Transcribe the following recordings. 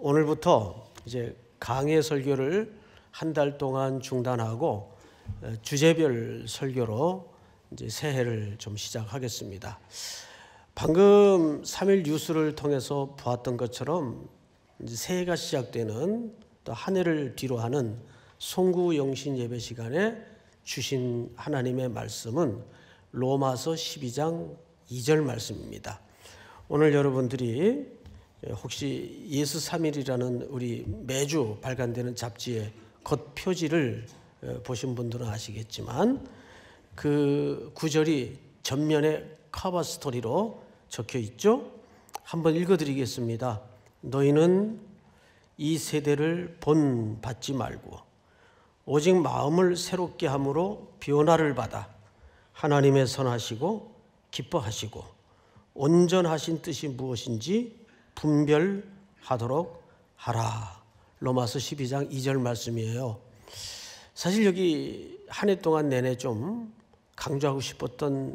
오늘부터 이제 강의 설교를 한 달 동안 중단하고 주제별 설교로 이제 새해를 좀 시작하겠습니다. 방금 3일 뉴스를 통해서 보았던 것처럼 새해가 시작되는 또 한 해를 뒤로 하는 송구 영신 예배 시간에 주신 하나님의 말씀은 로마서 12장 2절 말씀입니다. 오늘 여러분들이 예, 혹시 예수 3일이라는 우리 매주 발간되는 잡지의 겉표지를 어, 보신 분들은 아시겠지만 그 구절이 전면에 커버 스토리로 적혀 있죠. 한번 읽어 드리겠습니다. 너희는 이 세대를 본 받지 말고 오직 마음을 새롭게 함으로 변화를 받아 하나님의 선하시고 기뻐하시고 온전하신 뜻이 무엇인지 분별하도록 하라. 로마서 12장 2절 말씀이에요. 사실 여기 한 해 동안 내내 좀 강조하고 싶었던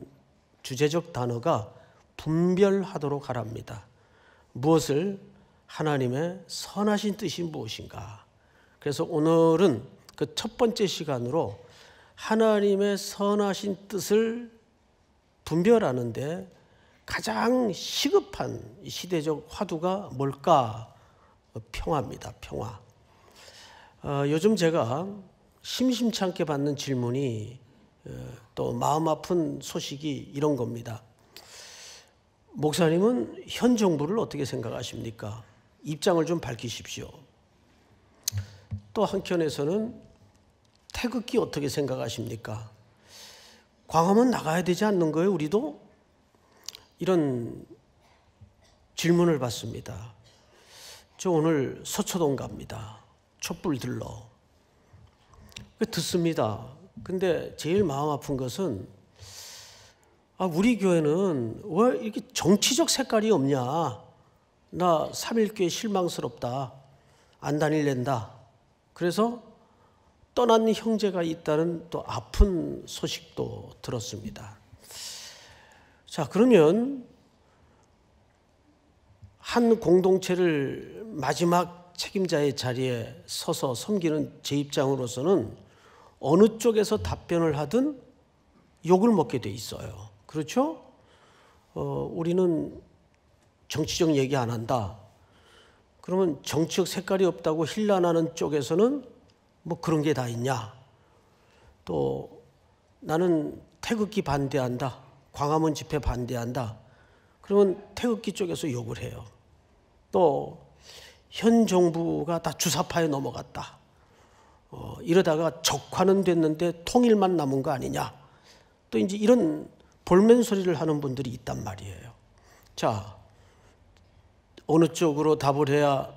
주제적 단어가 분별하도록 하랍니다. 무엇을 하나님의 선하신 뜻이 무엇인가. 그래서 오늘은 그 첫 번째 시간으로 하나님의 선하신 뜻을 분별하는데 가장 시급한 시대적 화두가 뭘까? 평화입니다. 평화. 어, 요즘 제가 심심찮게 받는 질문이 어, 또 마음 아픈 소식이 이런 겁니다. 목사님은 현 정부를 어떻게 생각하십니까? 입장을 좀 밝히십시오. 또 한켠에서는 태극기 어떻게 생각하십니까? 광화문 나가야 되지 않는 거예요, 우리도? 이런 질문을 받습니다. 저 오늘 서초동 갑니다. 촛불 들러. 그 듣습니다. 근데 제일 마음 아픈 것은 아, 우리 교회는 왜 이렇게 정치적 색깔이 없냐. 나 3일교회 실망스럽다. 안 다닐랜다. 그래서 떠난 형제가 있다는 또 아픈 소식도 들었습니다. 자, 그러면 한 공동체를 마지막 책임자의 자리에 서서 섬기는 제 입장으로서는 어느 쪽에서 답변을 하든 욕을 먹게 돼 있어요. 그렇죠? 어, 우리는 정치적 얘기 안 한다. 그러면 정치적 색깔이 없다고 힐난하는 쪽에서는 뭐 그런 게 다 있냐. 또 나는 태극기 반대한다. 광화문 집회 반대한다. 그러면 태극기 쪽에서 욕을 해요. 또 현 정부가 다 주사파에 넘어갔다. 어, 이러다가 적화는 됐는데 통일만 남은 거 아니냐. 또 이제 이런 볼멘 소리를 하는 분들이 있단 말이에요. 자, 어느 쪽으로 답을 해야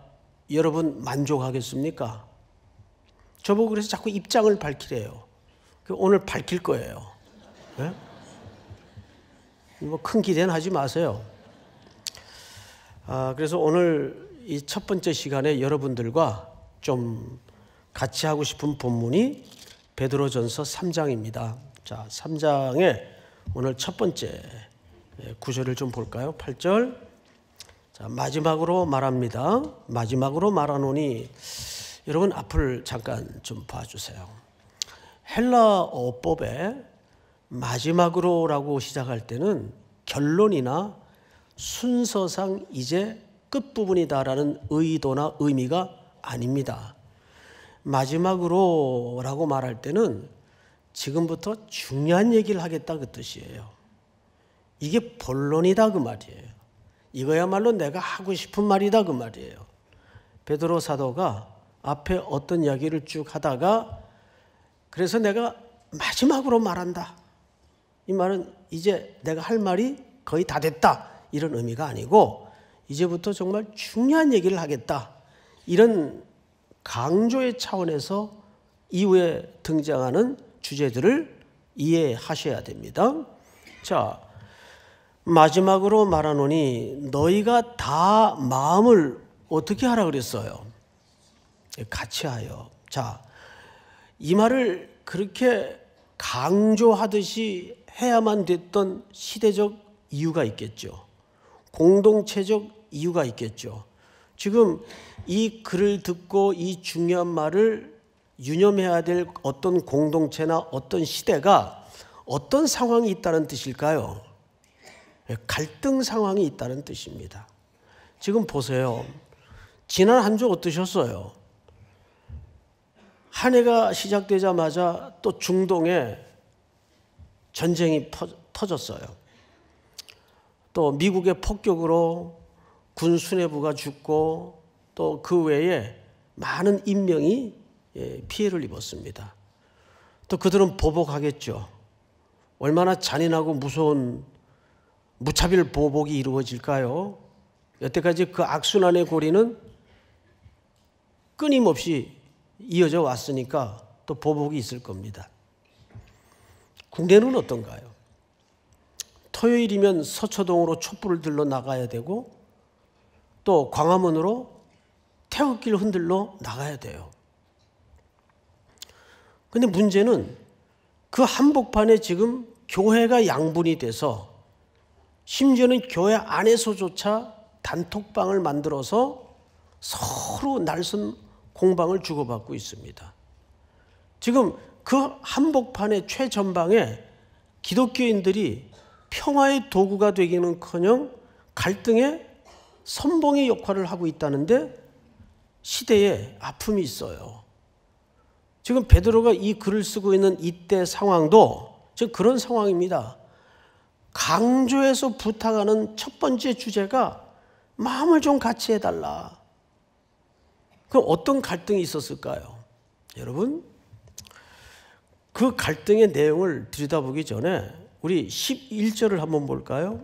여러분 만족하겠습니까? 저보고 그래서 자꾸 입장을 밝히래요. 그 오늘 밝힐 거예요. 네? 뭐큰 기대는 하지 마세요. 아, 그래서 오늘 이 첫 번째 시간에 여러분들과 좀 같이 하고 싶은 본문이 베드로전서 3장입니다. 자, 3장의 오늘 첫 번째 예, 구절을 좀 볼까요? 8절. 자, 마지막으로 말합니다. 마지막으로 말하노니 여러분 앞을 잠깐 좀 봐주세요. 헬라어법에 마지막으로라고 시작할 때는 결론이나 순서상 이제 끝부분이다라는 의도나 의미가 아닙니다. 마지막으로라고 말할 때는 지금부터 중요한 얘기를 하겠다 그 뜻이에요. 이게 본론이다 그 말이에요. 이거야말로 내가 하고 싶은 말이다 그 말이에요. 베드로 사도가 앞에 어떤 이야기를 쭉 하다가 그래서 내가 마지막으로 말한다. 이 말은 이제 내가 할 말이 거의 다 됐다. 이런 의미가 아니고 이제부터 정말 중요한 얘기를 하겠다. 이런 강조의 차원에서 이후에 등장하는 주제들을 이해하셔야 됩니다. 자, 마지막으로 말하노니 너희가 다 마음을 어떻게 하라 그랬어요? 같이 하여. 자, 이 말을 그렇게 강조하듯이 해야만 됐던 시대적 이유가 있겠죠. 공동체적 이유가 있겠죠. 지금 이 글을 듣고 이 중요한 말을 유념해야 될 어떤 공동체나 어떤 시대가 어떤 상황이 있다는 뜻일까요? 갈등 상황이 있다는 뜻입니다. 지금 보세요. 지난 한 주 어떠셨어요? 한 해가 시작되자마자 또 중동에 전쟁이 퍼, 터졌어요. 또 미국의 폭격으로 군 수뇌부가 죽고 또 그 외에 많은 인명이 예, 피해를 입었습니다. 또 그들은 보복하겠죠. 얼마나 잔인하고 무서운 무차별 보복이 이루어질까요? 여태까지 그 악순환의 고리는 끊임없이 이어져 왔으니까 또 보복이 있을 겁니다. 국내는 어떤가요? 토요일이면 서초동으로 촛불을 들러 나가야 되고 또 광화문으로 태극길 흔들러 나가야 돼요. 근데 문제는 그 한복판에 지금 교회가 양분이 돼서 심지어는 교회 안에서조차 단톡방을 만들어서 서로 날선 공방을 주고받고 있습니다. 지금 그 한복판의 최전방에 기독교인들이 평화의 도구가 되기는커녕 갈등의 선봉의 역할을 하고 있다는데 시대에 아픔이 있어요. 지금 베드로가 이 글을 쓰고 있는 이때 상황도 지금 그런 상황입니다. 강조해서 부탁하는 첫 번째 주제가 마음을 좀 같이 해달라. 그럼 어떤 갈등이 있었을까요? 여러분, 그 갈등의 내용을 들여다보기 전에 우리 11절을 한번 볼까요?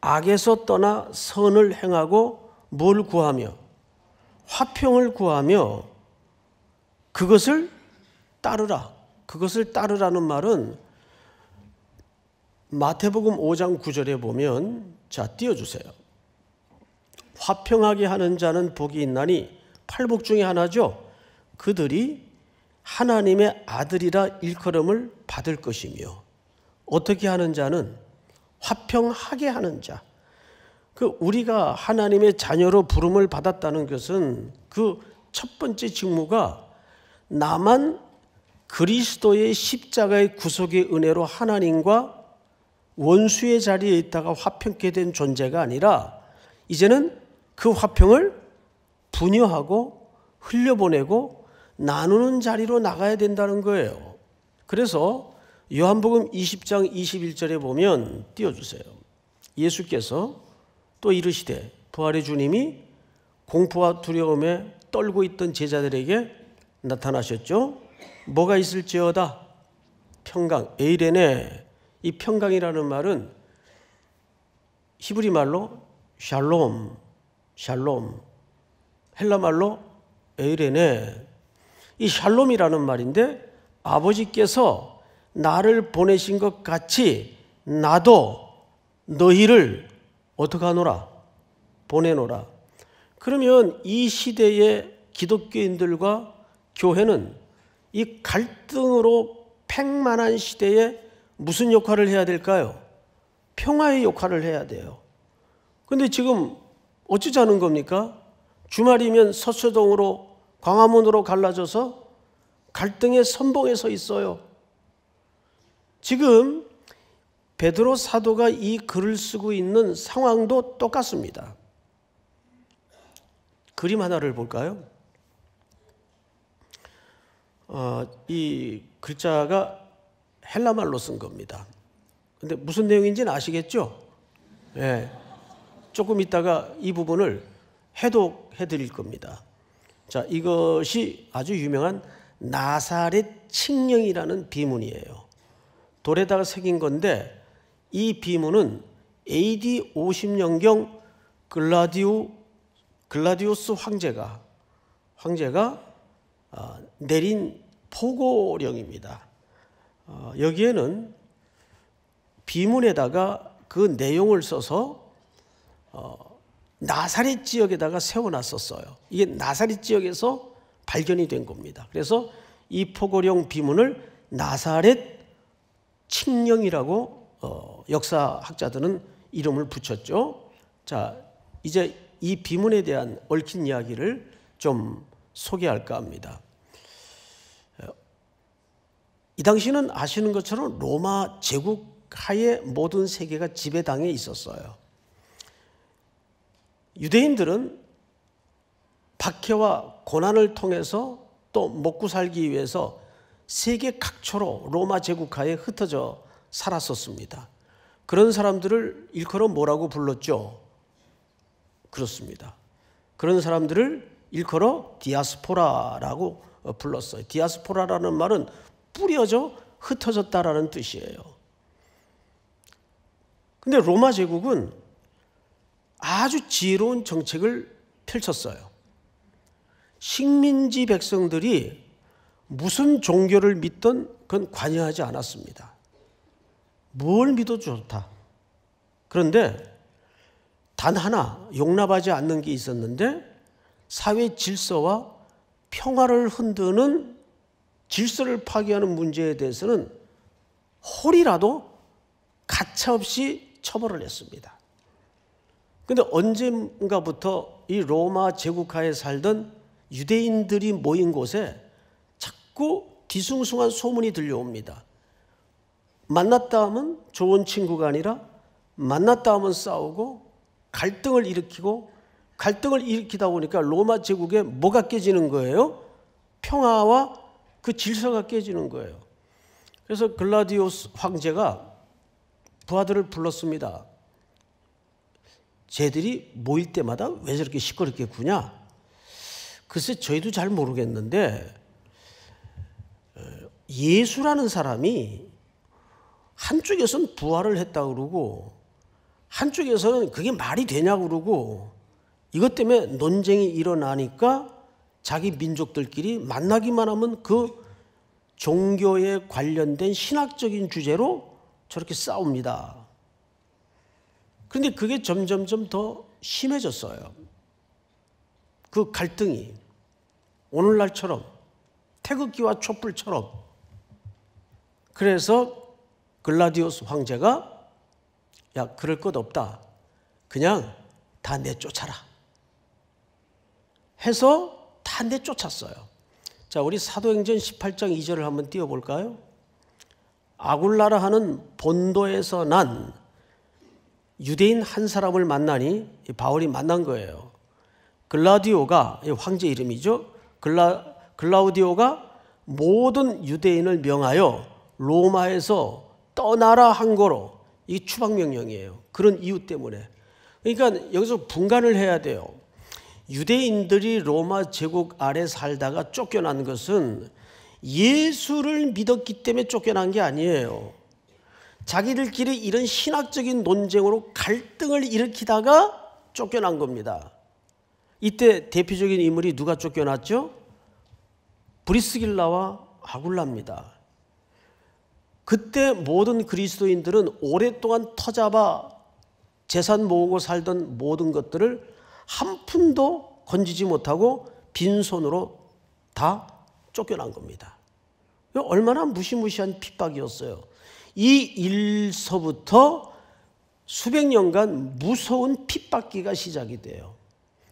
악에서 떠나 선을 행하고 뭘 구하며 화평을 구하며 그것을 따르라. 그것을 따르라는 말은 마태복음 5장 9절에 보면 자 띄워주세요. 화평하게 하는 자는 복이 있나니 팔복 중에 하나죠. 그들이 하나님의 아들이라 일컬음을 받을 것이며 어떻게 하는 자는 화평하게 하는 자. 그 우리가 하나님의 자녀로 부름을 받았다는 것은 그 첫 번째 직무가 나만 그리스도의 십자가의 구속의 은혜로 하나님과 원수의 자리에 있다가 화평케 된 존재가 아니라 이제는 그 화평을 분여하고 흘려보내고 나누는 자리로 나가야 된다는 거예요. 그래서 요한복음 20장 21절에 보면 띄워주세요. 예수께서 또 이르시되 부활의 주님이 공포와 두려움에 떨고 있던 제자들에게 나타나셨죠. 뭐가 있을지어다. 평강, 에이레네. 이 평강이라는 말은 히브리 말로 샬롬, 샬롬. 헬라 말로 에이레네. 이 샬롬이라는 말인데 아버지께서 나를 보내신 것 같이 나도 너희를 어떻게 하노라? 보내노라. 그러면 이 시대의 기독교인들과 교회는 이 갈등으로 팽만한 시대에 무슨 역할을 해야 될까요? 평화의 역할을 해야 돼요. 그런데 지금 어찌자는 겁니까? 주말이면 서초동으로 광화문으로 갈라져서 갈등의 선봉에 서 있어요. 지금 베드로 사도가 이 글을 쓰고 있는 상황도 똑같습니다. 그림 하나를 볼까요? 어, 이 글자가 헬라말로 쓴 겁니다. 근데 무슨 내용인지는 아시겠죠? 예. 조금 있다가 이 부분을 해독해 드릴 겁니다. 자, 이것이 아주 유명한 나사렛 칙령이라는 비문이에요. 돌에다가 새긴 건데 이 비문은 AD 50년경 글라디오 글라디오스 황제가 황제가 아, 내린 포고령입니다. 아, 여기에는 비문에다가 그 내용을 써서 어, 나사렛 지역에다가 세워놨었어요. 이게 나사렛 지역에서 발견이 된 겁니다. 그래서 이 포고령 비문을 나사렛 칙령이라고 어, 역사학자들은 이름을 붙였죠. 자, 이제 이 비문에 대한 얽힌 이야기를 좀 소개할까 합니다. 어, 이 당시는 아시는 것처럼 로마 제국 하에 모든 세계가 지배당에 있었어요. 유대인들은 박해와 고난을 통해서 또 먹고 살기 위해서 세계 각처로 로마 제국하에 흩어져 살았었습니다. 그런 사람들을 일컬어 뭐라고 불렀죠? 그렇습니다. 그런 사람들을 일컬어 디아스포라라고 불렀어요. 디아스포라라는 말은 뿌려져 흩어졌다라는 뜻이에요. 근데 로마 제국은 아주 지혜로운 정책을 펼쳤어요. 식민지 백성들이 무슨 종교를 믿던 그건 관여하지 않았습니다. 뭘 믿어도 좋다. 그런데 단 하나 용납하지 않는 게 있었는데 사회 질서와 평화를 흔드는 질서를 파괴하는 문제에 대해서는 홀이라도 가차없이 처벌을 했습니다. 근데 언젠가부터 이 로마 제국하에 살던 유대인들이 모인 곳에 자꾸 뒤숭숭한 소문이 들려옵니다. 만났다 하면 좋은 친구가 아니라 만났다 하면 싸우고 갈등을 일으키고 갈등을 일으키다 보니까 로마 제국에 뭐가 깨지는 거예요? 평화와 그 질서가 깨지는 거예요. 그래서 글라디오스 황제가 부하들을 불렀습니다. 쟤들이 모일 때마다 왜 저렇게 시끄럽게 구냐? 글쎄 저희도 잘 모르겠는데 어, 예수라는 사람이 한쪽에서는 부활을 했다 그러고 한쪽에서는 그게 말이 되냐 그러고 이것 때문에 논쟁이 일어나니까 자기 민족들끼리 만나기만 하면 그 종교에 관련된 신학적인 주제로 저렇게 싸웁니다. 근데 그게 점점점 더 심해졌어요. 그 갈등이 오늘날처럼 태극기와 촛불처럼 그래서 글라디오스 황제가 야 그럴 것 없다 그냥 다 내쫓아라 해서 다 내쫓았어요 자 우리 사도행전 18장 2절을 한번 띄워볼까요 아굴라라 하는 본도에서 난 유대인 한 사람을 만나니 바울이 만난 거예요. 글라디오가 황제 이름이죠. 글라 글라우디오가 모든 유대인을 명하여 로마에서 떠나라 한 거로 이 추방 명령이에요. 그런 이유 때문에. 그러니까 여기서 분간을 해야 돼요. 유대인들이 로마 제국 아래 살다가 쫓겨난 것은 예수를 믿었기 때문에 쫓겨난 게 아니에요. 자기들끼리 이런 신학적인 논쟁으로 갈등을 일으키다가 쫓겨난 겁니다. 이때 대표적인 인물이 누가 쫓겨났죠? 브리스길라와 아굴라입니다. 그때 모든 그리스도인들은 오랫동안 터잡아 재산 모으고 살던 모든 것들을 한 푼도 건지지 못하고 빈손으로 다 쫓겨난 겁니다. 얼마나 무시무시한 핍박이었어요. 이 일서부터 수백 년간 무서운 핍박기가 시작이 돼요.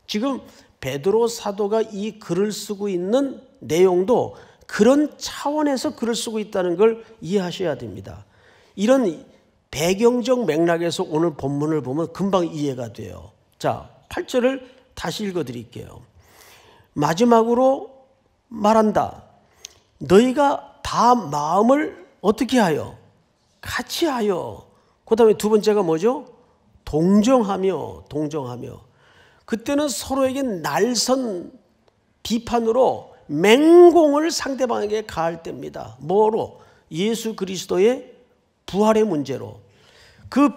지금 베드로 사도가 이 글을 쓰고 있는 내용도 그런 차원에서 글을 쓰고 있다는 걸 이해하셔야 됩니다. 이런 배경적 맥락에서 오늘 본문을 보면 금방 이해가 돼요. 자, 8절을 다시 읽어 드릴게요. 마지막으로 말한다. 너희가 다 마음을 어떻게 하여 같이 하여. 그 다음에 두 번째가 뭐죠? 동정하며, 동정하며. 그때는 서로에게 날선 비판으로 맹공을 상대방에게 가할 때입니다. 뭐로? 예수 그리스도의 부활의 문제로. 그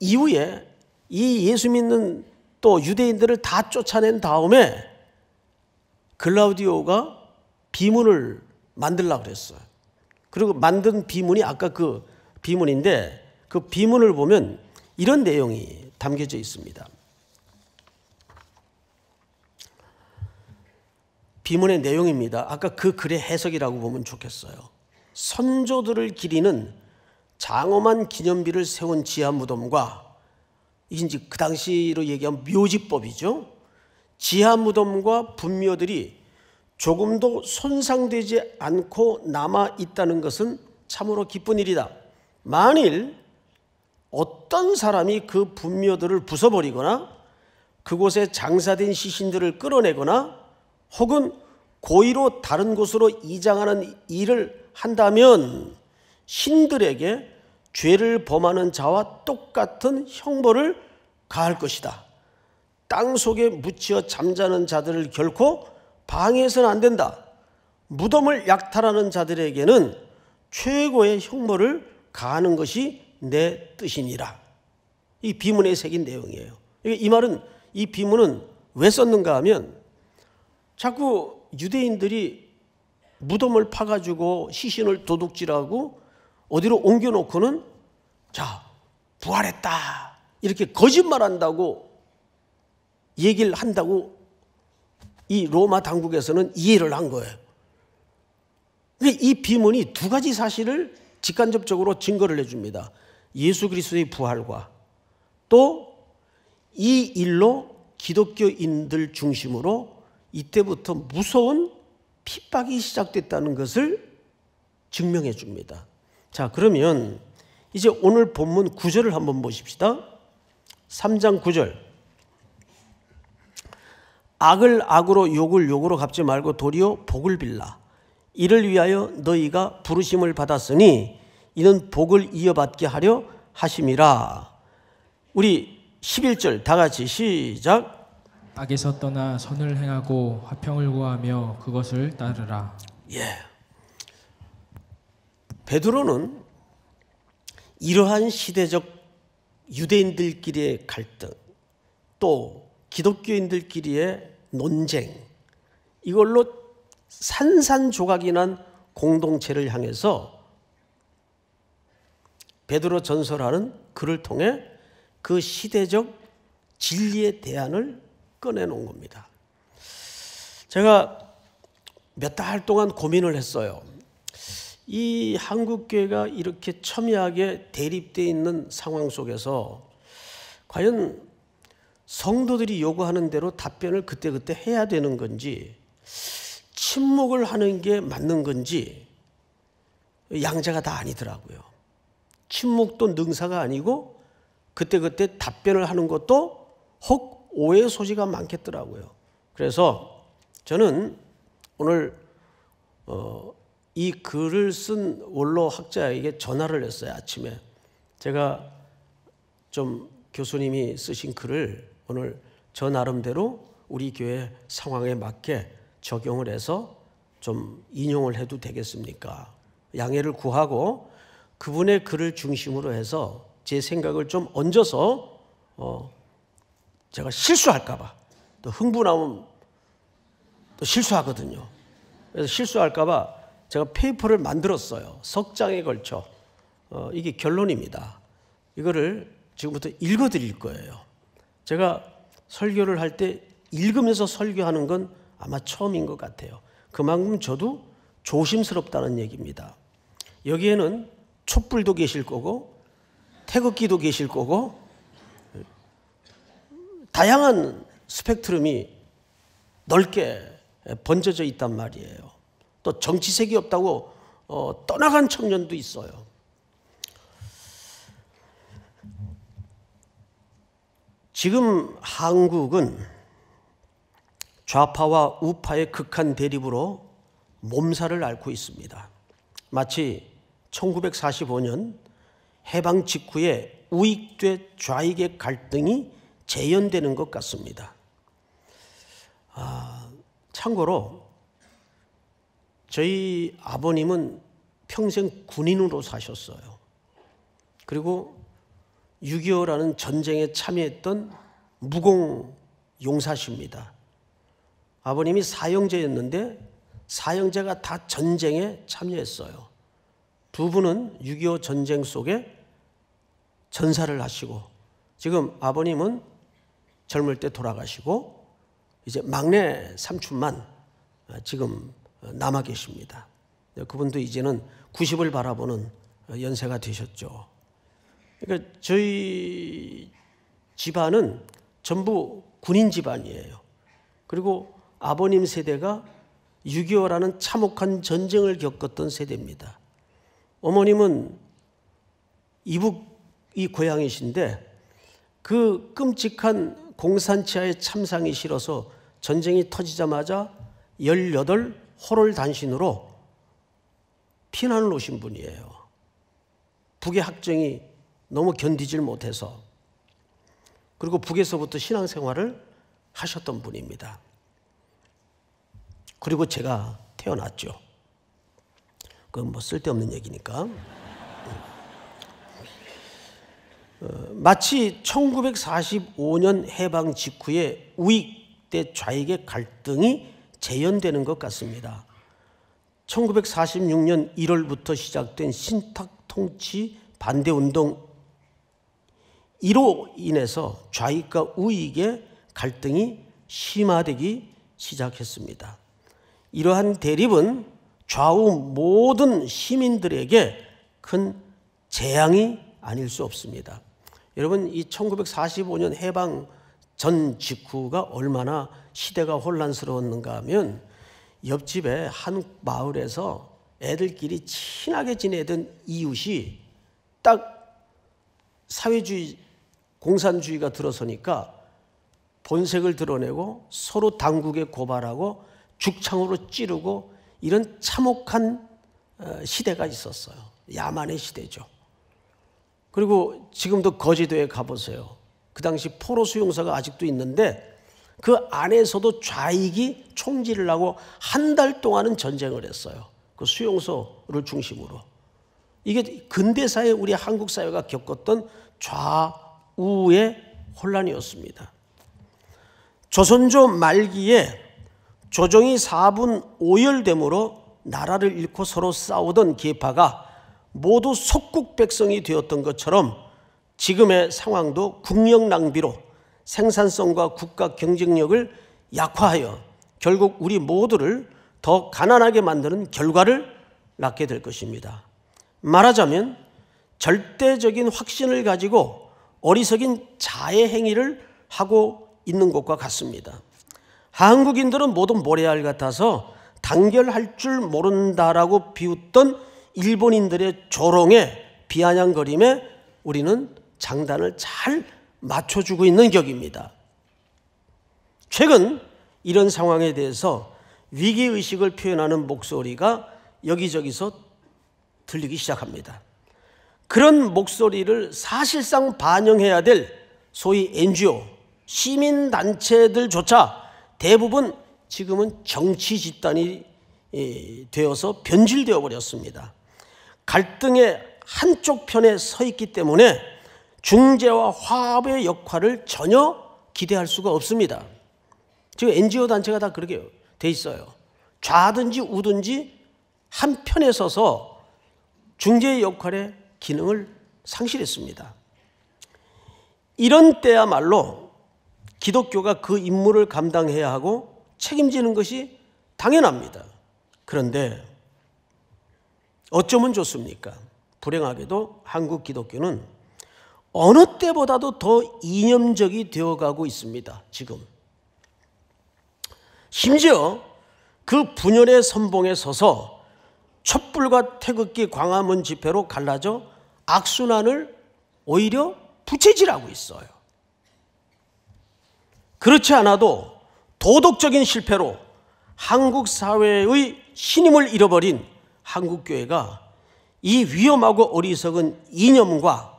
이후에 이 예수 믿는 또 유대인들을 다 쫓아낸 다음에 글라우디오가 비문을 만들라 그랬어요. 그리고 만든 비문이 아까 그 비문인데 그 비문을 보면 이런 내용이 담겨져 있습니다. 비문의 내용입니다. 아까 그 글의 해석이라고 보면 좋겠어요. 선조들을 기리는 장엄한 기념비를 세운 지하 무덤과 이제 그 당시로 얘기하면 묘지법이죠. 지하 무덤과 분묘들이 조금도 손상되지 않고 남아 있다는 것은 참으로 기쁜 일이다. 만일 어떤 사람이 그 분묘들을 부숴버리거나 그곳에 장사된 시신들을 끌어내거나 혹은 고의로 다른 곳으로 이장하는 일을 한다면 신들에게 죄를 범하는 자와 똑같은 형벌을 가할 것이다. 땅 속에 묻혀 잠자는 자들을 결코 방해해서는 안 된다. 무덤을 약탈하는 자들에게는 최고의 형벌을 가하는 것이 내 뜻이니라. 이비문의 색인 내용이에요. 이 말은 이 비문은 왜 썼는가 하면 자꾸 유대인들이 무덤을 파가지고 시신을 도둑질하고 어디로 옮겨놓고는 자 부활했다 이렇게 거짓말한다고 얘기를 한다고 이 로마 당국에서는 이해를 한 거예요. 그러니까 이 비문이 두 가지 사실을 직간접적으로 증거를 해줍니다. 예수 그리스도의 부활과 또 이 일로 기독교인들 중심으로 이때부터 무서운 핍박이 시작됐다는 것을 증명해 줍니다. 자, 그러면 이제 오늘 본문 9절을 한번 보십시다. 3장 9절. 악을 악으로 욕을 욕으로 갚지 말고 도리어 복을 빌라. 이를 위하여 너희가 부르심을 받았으니 이는 복을 이어받게 하려 하심이라. 우리 11절 다 같이 시작. 악에서 떠나 선을 행하고 화평을 구하며 그것을 따르라. 예. 베드로는 이러한 시대적 유대인들끼리의 갈등 또 기독교인들끼리의 논쟁 이걸로 산산조각이 난 공동체를 향해서 베드로 전설하는 글을 통해 그 시대적 진리의 대안을 꺼내놓은 겁니다. 제가 몇 달 동안 고민을 했어요. 이 한국교회가 이렇게 첨예하게 대립되어 있는 상황 속에서 과연 성도들이 요구하는 대로 답변을 그때그때 해야 되는 건지 침묵을 하는 게 맞는 건지 양자가 다 아니더라고요. 침묵도 능사가 아니고 그때그때 답변을 하는 것도 혹 오해 소지가 많겠더라고요. 그래서 저는 오늘 어, 이 글을 쓴 원로 학자에게 전화를 했어요 아침에 제가 좀 교수님이 쓰신 글을 오늘 저 나름대로 우리 교회 상황에 맞게 적용을 해서 좀 인용을 해도 되겠습니까? 양해를 구하고 그분의 글을 중심으로 해서 제 생각을 좀 얹어서 어 제가 실수할까봐 또 흥분하면 또 실수하거든요. 그래서 실수할까봐 제가 페이퍼를 만들었어요. 석 장에 걸쳐 어 이게 결론입니다. 이거를 지금부터 읽어드릴 거예요. 제가 설교를 할 때 읽으면서 설교하는 건 아마 처음인 것 같아요. 그만큼 저도 조심스럽다는 얘기입니다. 여기에는 촛불도 계실 거고 태극기도 계실 거고 다양한 스펙트럼이 넓게 번져져 있단 말이에요. 또 정치색이 없다고 어, 떠나간 청년도 있어요. 지금 한국은 좌파와 우파의 극한 대립으로 몸살을 앓고 있습니다. 마치 1945년 해방 직후에 우익대 좌익의 갈등이 재현되는 것 같습니다. 아, 참고로 저희 아버님은 평생 군인으로 사셨어요. 그리고 6.25라는 전쟁에 참여했던 무공 용사십니다. 아버님이 사형제였는데 사형제가 다 전쟁에 참여했어요. 두 분은 6.25 전쟁 속에 전사를 하시고 지금 아버님은 젊을 때 돌아가시고 이제 막내 삼촌만 지금 남아 계십니다. 네, 그분도 이제는 90을 바라보는 연세가 되셨죠. 그러니까 저희 집안은 전부 군인 집안이에요. 그리고 아버님 세대가 6.25라는 참혹한 전쟁을 겪었던 세대입니다. 어머님은 이북이 고향이신데 그 끔찍한 공산치하의 참상이 싫어서 전쟁이 터지자마자 18 호롤 단신으로 피난을 오신 분이에요. 북의 학정이 너무 견디질 못해서 그리고 북에서부터 신앙생활을 하셨던 분입니다. 그리고 제가 태어났죠. 그건 뭐 쓸데없는 얘기니까. 어, 마치 1945년 해방 직후에 우익대 좌익의 갈등이 재현되는 것 같습니다. 1946년 1월부터 시작된 신탁 통치 반대 운동 이로 인해서 좌익과 우익의 갈등이 심화되기 시작했습니다. 이러한 대립은 좌우 모든 시민들에게 큰 재앙이 아닐 수 없습니다. 여러분, 이 1945년 해방 전 직후가 얼마나 시대가 혼란스러웠는가 하면 옆집에 한 마을에서 애들끼리 친하게 지내던 이웃이 딱 사회주의 공산주의가 들어서니까 본색을 드러내고 서로 당국에 고발하고 죽창으로 찌르고 이런 참혹한 어, 시대가 있었어요. 야만의 시대죠. 그리고 지금도 거제도에 가보세요. 그 당시 포로 수용사가 아직도 있는데 그 안에서도 좌익이 총질을 하고 한 달 동안은 전쟁을 했어요. 그 수용소를 중심으로. 이게 근대사회 우리 한국 사회가 겪었던 좌 우의 혼란이었습니다. 조선조 말기에 조정이 4분 5열됨으로 나라를 잃고 서로 싸우던 계파가 모두 속국 백성이 되었던 것처럼 지금의 상황도 국력 낭비로 생산성과 국가 경쟁력을 약화하여 결국 우리 모두를 더 가난하게 만드는 결과를 낳게 될 것입니다. 말하자면 절대적인 확신을 가지고 어리석인 자해 행위를 하고 있는 것과 같습니다. 한국인들은 모두 모래알 같아서 단결할 줄 모른다라고 비웃던 일본인들의 조롱에 비아냥거림에 우리는 장단을 잘 맞춰주고 있는 격입니다. 최근 이런 상황에 대해서 위기의식을 표현하는 목소리가 여기저기서 들리기 시작합니다. 그런 목소리를 사실상 반영해야 될 소위 NGO, 시민단체들조차 대부분 지금은 정치 집단이 예, 되어서 변질되어 버렸습니다. 갈등의 한쪽 편에 서 있기 때문에 중재와 화합의 역할을 전혀 기대할 수가 없습니다. 지금 NGO 단체가 다 그렇게 돼 있어요. 좌든지 우든지 한 편에 서서 중재의 역할에 기능을 상실했습니다. 이런 때야말로 기독교가 그 임무를 감당해야 하고 책임지는 것이 당연합니다. 그런데 어쩌면 좋습니까? 불행하게도 한국 기독교는 어느 때보다도 더 이념적이 되어가고 있습니다. 지금. 심지어 그 분열의 선봉에 서서 촛불과 태극기 광화문 집회로 갈라져 악순환을 오히려 부채질하고 있어요. 그렇지 않아도 도덕적인 실패로 한국 사회의 신임을 잃어버린 한국교회가 이 위험하고 어리석은 이념과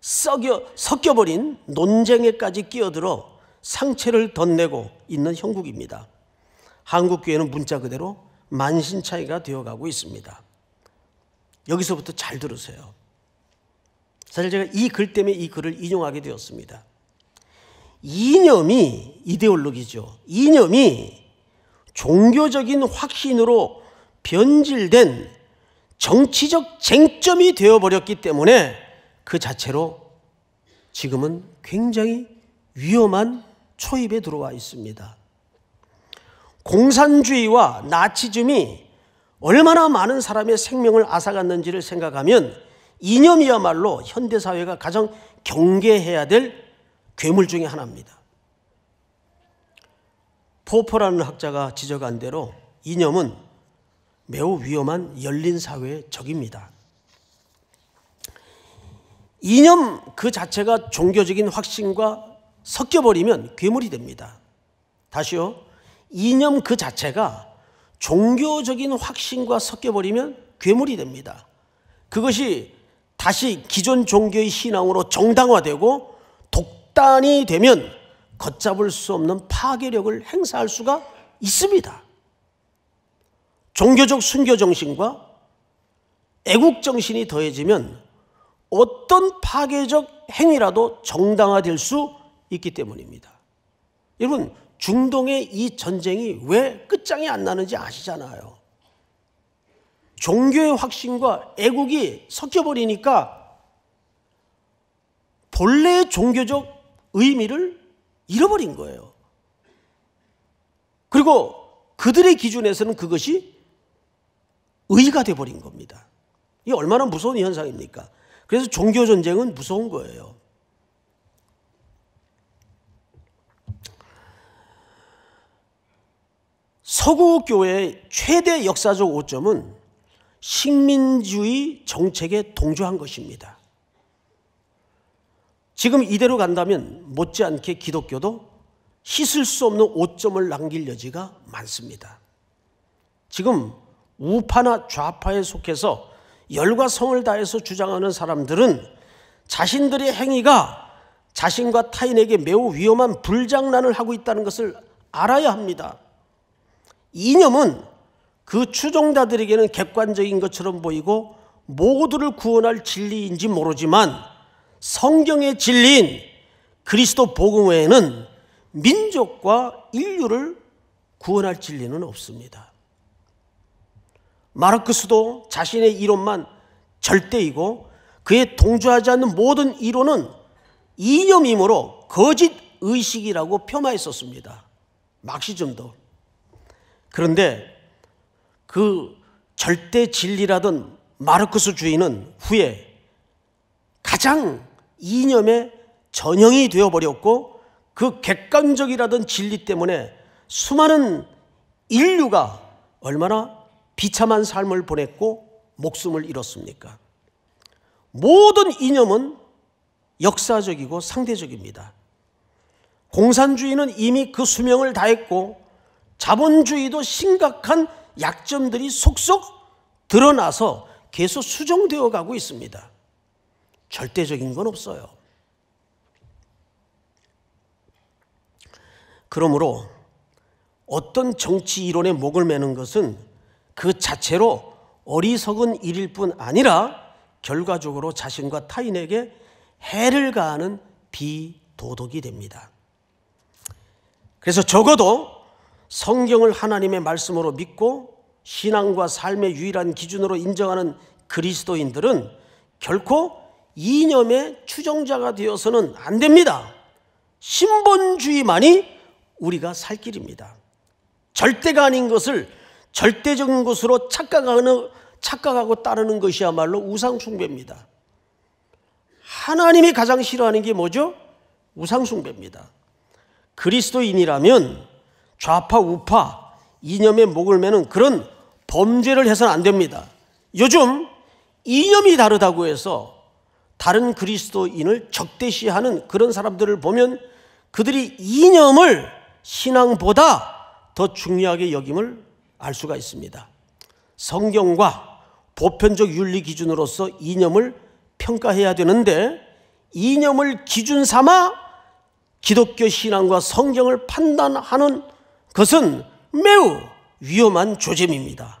섞여, 섞여버린 논쟁에까지 끼어들어 상체를 덧내고 있는 형국입니다. 한국교회는 문자 그대로 만신차이가 되어가고 있습니다. 여기서부터 잘 들으세요. 사실 제가 이 글 때문에 이 글을 인용하게 되었습니다. 이념이 이데올로기죠. 이념이 종교적인 확신으로 변질된 정치적 쟁점이 되어버렸기 때문에 그 자체로 지금은 굉장히 위험한 초입에 들어와 있습니다. 공산주의와 나치즘이 얼마나 많은 사람의 생명을 앗아갔는지를 생각하면 이념이야말로 현대사회가 가장 경계해야 될 괴물 중에 하나입니다. 포퍼라는 학자가 지적한 대로 이념은 매우 위험한 열린 사회의 적입니다. 이념 그 자체가 종교적인 확신과 섞여버리면 괴물이 됩니다. 다시요. 이념 그 자체가 종교적인 확신과 섞여버리면 괴물이 됩니다. 그것이 다시 기존 종교의 신앙으로 정당화되고 독단이 되면 걷잡을 수 없는 파괴력을 행사할 수가 있습니다. 종교적 순교 정신과 애국 정신이 더해지면 어떤 파괴적 행위라도 정당화될 수 있기 때문입니다. 여러분, 중동의 이 전쟁이 왜 끝장이 안 나는지 아시잖아요. 종교의 확신과 애국이 섞여버리니까 본래의 종교적 의미를 잃어버린 거예요. 그리고 그들의 기준에서는 그것이 의가 되어버린 겁니다. 이 얼마나 무서운 현상입니까? 그래서 종교 전쟁은 무서운 거예요. 서구 교회의 최대 역사적 오점은 식민주의 정책에 동조한 것입니다. 지금 이대로 간다면 못지않게 기독교도 씻을 수 없는 오점을 남길 여지가 많습니다. 지금 우파나 좌파에 속해서 열과 성을 다해서 주장하는 사람들은 자신들의 행위가 자신과 타인에게 매우 위험한 불장난을 하고 있다는 것을 알아야 합니다. 이념은 그 추종자들에게는 객관적인 것처럼 보이고 모두를 구원할 진리인지 모르지만 성경의 진리인 그리스도 복음 외에는 민족과 인류를 구원할 진리는 없습니다. 마르크스도 자신의 이론만 절대이고 그에 동조하지 않는 모든 이론은 이념이므로 거짓 의식이라고 폄하했었습니다. 막시즘도. 그런데 그 절대 진리라던 마르크스 주의는 후에 가장 이념의 전형이 되어버렸고 그 객관적이라던 진리 때문에 수많은 인류가 얼마나 비참한 삶을 보냈고 목숨을 잃었습니까? 모든 이념은 역사적이고 상대적입니다. 공산주의는 이미 그 수명을 다했고 자본주의도 심각한 약점들이 속속 드러나서 계속 수정되어 가고 있습니다. 절대적인 건 없어요. 그러므로 어떤 정치 이론에 목을 매는 것은 그 자체로 어리석은 일일 뿐 아니라 결과적으로 자신과 타인에게 해를 가하는 비도덕이 됩니다. 그래서 적어도 성경을 하나님의 말씀으로 믿고 신앙과 삶의 유일한 기준으로 인정하는 그리스도인들은 결코 이념의 추종자가 되어서는 안 됩니다. 신본주의만이 우리가 살 길입니다. 절대가 아닌 것을 절대적인 것으로 착각하는, 착각하고 따르는 것이야말로 우상숭배입니다. 하나님이 가장 싫어하는 게 뭐죠? 우상숭배입니다. 그리스도인이라면 좌파 우파 이념에 목을 매는 그런 범죄를 해서는 안 됩니다. 요즘 이념이 다르다고 해서 다른 그리스도인을 적대시하는 그런 사람들을 보면 그들이 이념을 신앙보다 더 중요하게 여김을 알 수가 있습니다. 성경과 보편적 윤리 기준으로서 이념을 평가해야 되는데 이념을 기준 삼아 기독교 신앙과 성경을 판단하는 그것은 매우 위험한 조짐입니다.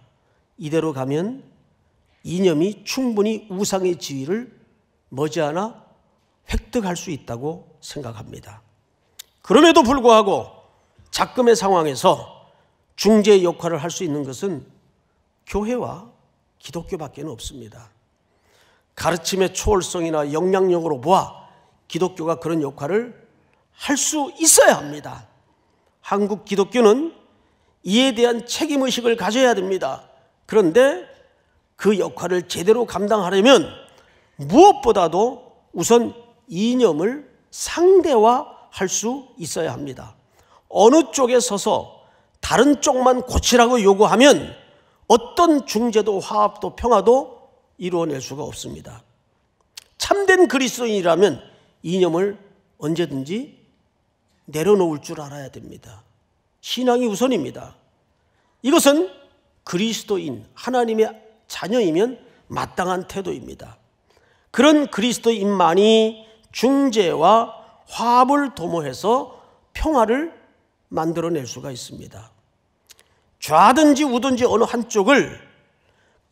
이대로 가면 이념이 충분히 우상의 지위를 머지않아 획득할 수 있다고 생각합니다. 그럼에도 불구하고 작금의 상황에서 중재 역할을 할 수 있는 것은 교회와 기독교밖에 없습니다. 가르침의 초월성이나 영향력으로 보아 기독교가 그런 역할을 할 수 있어야 합니다. 한국 기독교는 이에 대한 책임의식을 가져야 됩니다. 그런데 그 역할을 제대로 감당하려면 무엇보다도 우선 이념을 상대화할 수 있어야 합니다. 어느 쪽에 서서 다른 쪽만 고치라고 요구하면 어떤 중재도 화합도 평화도 이루어낼 수가 없습니다. 참된 그리스도인이라면 이념을 언제든지 내려놓을 줄 알아야 됩니다. 신앙이 우선입니다. 이것은 그리스도인, 하나님의 자녀이면 마땅한 태도입니다. 그런 그리스도인만이 중재와 화합을 도모해서 평화를 만들어낼 수가 있습니다. 좌든지 우든지 어느 한쪽을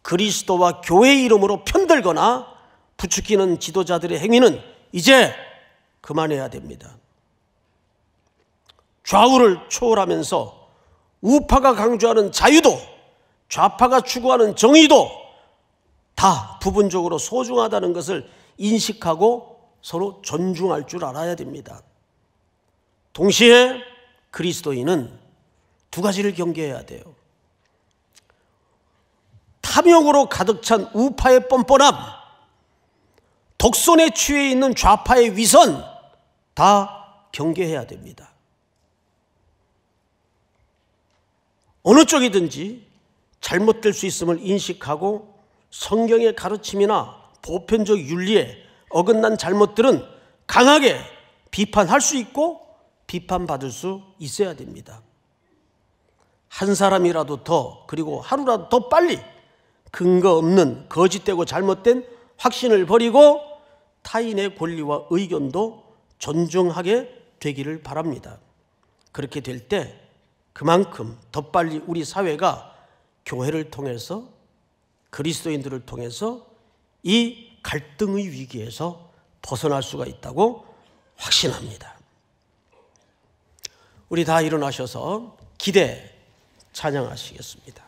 그리스도와 교회 이름으로 편들거나 부추기는 지도자들의 행위는 이제 그만해야 됩니다. 좌우를 초월하면서 우파가 강조하는 자유도 좌파가 추구하는 정의도 다 부분적으로 소중하다는 것을 인식하고 서로 존중할 줄 알아야 됩니다. 동시에 그리스도인은 두 가지를 경계해야 돼요. 탐욕으로 가득 찬 우파의 뻔뻔함, 독선에 취해 있는 좌파의 위선 다 경계해야 됩니다. 어느 쪽이든지 잘못될 수 있음을 인식하고 성경의 가르침이나 보편적 윤리에 어긋난 잘못들은 강하게 비판할 수 있고 비판받을 수 있어야 됩니다. 한 사람이라도 더 그리고 하루라도 더 빨리 근거 없는 거짓되고 잘못된 확신을 버리고 타인의 권리와 의견도 존중하게 되기를 바랍니다. 그렇게 될때 그만큼 더 빨리 우리 사회가 교회를 통해서 그리스도인들을 통해서 이 갈등의 위기에서 벗어날 수가 있다고 확신합니다. 우리 다 일어나셔서 기대 찬양하시겠습니다.